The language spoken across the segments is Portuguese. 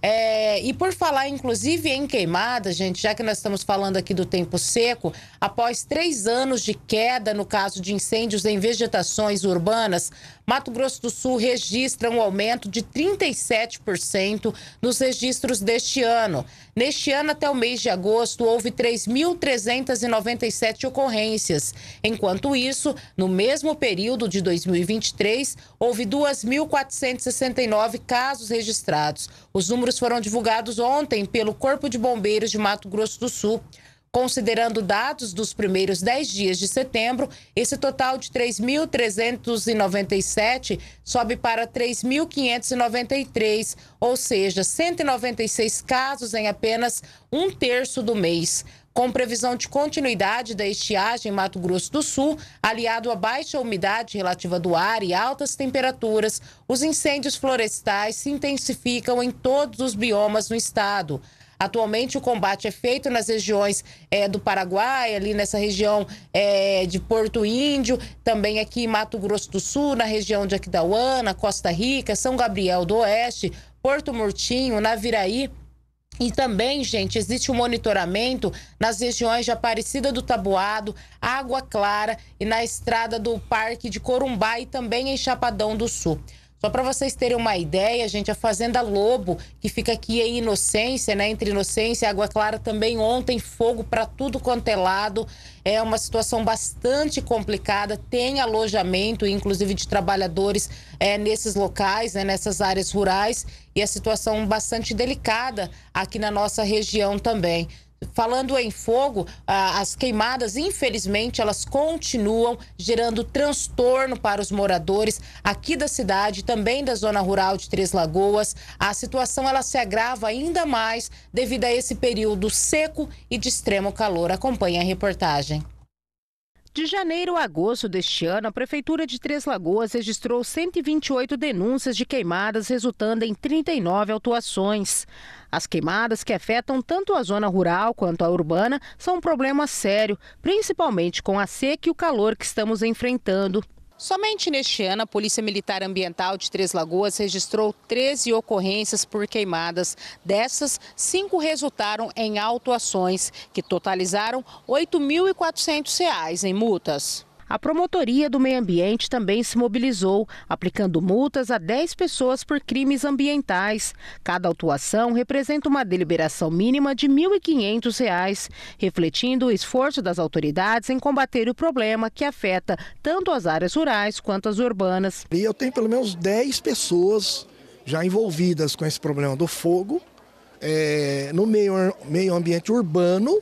É, e por falar, inclusive, em queimada, gente, já que nós estamos falando aqui do tempo seco, após três anos de queda no caso de incêndios em vegetações urbanas, Mato Grosso do Sul registra um aumento de 37% nos registros deste ano. Neste ano, até o mês de agosto, houve 3.397 ocorrências. Enquanto isso, no mesmo período de 2023, houve 2.469 casos registrados. Os números números foram divulgados ontem pelo Corpo de Bombeiros de Mato Grosso do Sul. Considerando dados dos primeiros 10 dias de setembro, esse total de 3.397 sobe para 3.593, ou seja, 196 casos em apenas um terço do mês. Com previsão de continuidade da estiagem em Mato Grosso do Sul, aliado à baixa umidade relativa do ar e altas temperaturas, os incêndios florestais se intensificam em todos os biomas no estado. Atualmente, o combate é feito nas regiões é, do Paraguai, ali nessa região é, de Porto Índio, também aqui em Mato Grosso do Sul, na região de Aquidauana, Costa Rica, São Gabriel do Oeste, Porto Murtinho, Naviraí. E também, gente, existe um monitoramento nas regiões de Aparecida do Tabuado, Água Clara e na estrada do Parque de Corumbá e também em Chapadão do Sul. Só para vocês terem uma ideia, gente, a Fazenda Lobo, que fica aqui em Inocência, né? Entre Inocência e Água Clara também ontem, fogo para tudo quanto é lado. É uma situação bastante complicada. Tem alojamento, inclusive, de trabalhadores é, nesses locais, né? nessas áreas rurais. E a situação bastante delicada aqui na nossa região também. Falando em fogo, as queimadas, infelizmente, elas continuam gerando transtorno para os moradores aqui da cidade, também da zona rural de Três Lagoas. A situação ela se agrava ainda mais devido a esse período seco e de extremo calor. Acompanhe a reportagem. De janeiro a agosto deste ano, a Prefeitura de Três Lagoas registrou 128 denúncias de queimadas, resultando em 39 autuações. As queimadas que afetam tanto a zona rural quanto a urbana são um problema sério, principalmente com a seca e o calor que estamos enfrentando. Somente neste ano, a Polícia Militar Ambiental de Três Lagoas registrou 13 ocorrências por queimadas. Dessas, cinco resultaram em autuações, que totalizaram R$ 8.400 em multas. A Promotoria do Meio Ambiente também se mobilizou, aplicando multas a 10 pessoas por crimes ambientais. Cada autuação representa uma deliberação mínima de R$ 1.500, refletindo o esforço das autoridades em combater o problema que afeta tanto as áreas rurais quanto as urbanas. E eu tenho pelo menos 10 pessoas já envolvidas com esse problema do fogo, é, no meio, meio ambiente urbano,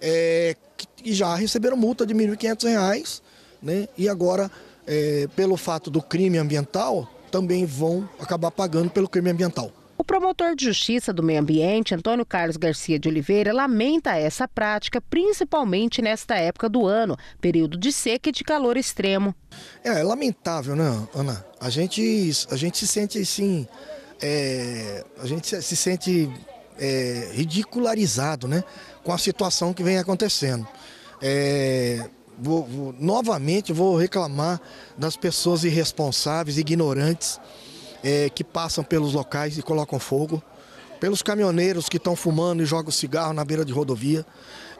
é, e já receberam multa de R$ 1.500 né? E agora, é, pelo fato do crime ambiental, também vão acabar pagando pelo crime ambiental. O promotor de Justiça do Meio Ambiente, Antônio Carlos Garcia de Oliveira, lamenta essa prática, principalmente nesta época do ano, período de seca e de calor extremo. É, é lamentável, né, Ana? A gente, a gente se sente assim. É, a gente se sente é, ridicularizado né, com a situação que vem acontecendo. É, vou, vou, novamente vou reclamar das pessoas irresponsáveis, ignorantes, é, que passam pelos locais e colocam fogo, pelos caminhoneiros que estão fumando e jogam cigarro na beira de rodovia,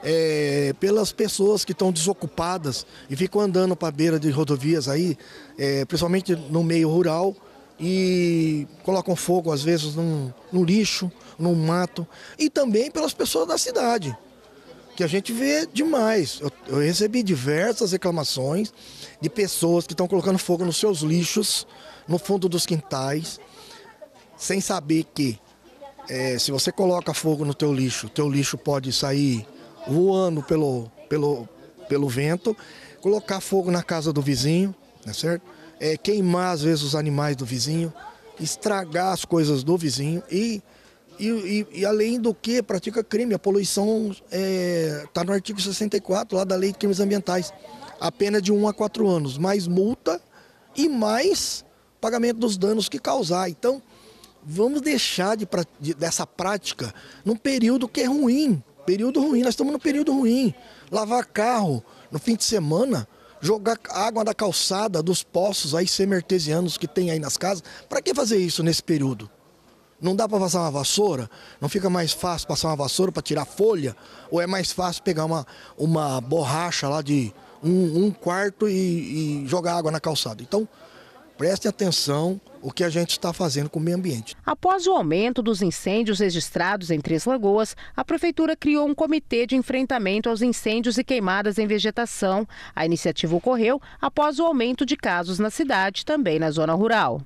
é, pelas pessoas que estão desocupadas e ficam andando para a beira de rodovias aí, é, principalmente no meio rural, e colocam fogo às vezes no lixo, no mato, e também pelas pessoas da cidade que a gente vê demais. Eu, eu recebi diversas reclamações de pessoas que estão colocando fogo nos seus lixos, no fundo dos quintais, sem saber que é, se você coloca fogo no teu lixo, teu lixo pode sair voando pelo, pelo, pelo vento, colocar fogo na casa do vizinho, né, certo? É, queimar às vezes os animais do vizinho, estragar as coisas do vizinho e e, e, e, além do que pratica crime, a poluição está é, tá no artigo 64 lá da Lei de Crimes Ambientais. A pena é de 1 a 4 anos, mais multa e mais pagamento dos danos que causar. Então, vamos deixar de, de, dessa prática num período que é ruim. Período ruim, nós estamos num período ruim. Lavar carro no fim de semana, jogar água da calçada, dos poços aí semi que tem aí nas casas. Para que fazer isso nesse período? Não dá para passar uma vassoura? Não fica mais fácil passar uma vassoura para tirar folha? Ou é mais fácil pegar uma, uma borracha lá de um, um quarto e, e jogar água na calçada? Então, preste atenção o que a gente está fazendo com o meio ambiente. Após o aumento dos incêndios registrados em Três Lagoas, a Prefeitura criou um comitê de enfrentamento aos incêndios e queimadas em vegetação. A iniciativa ocorreu após o aumento de casos na cidade, também na zona rural.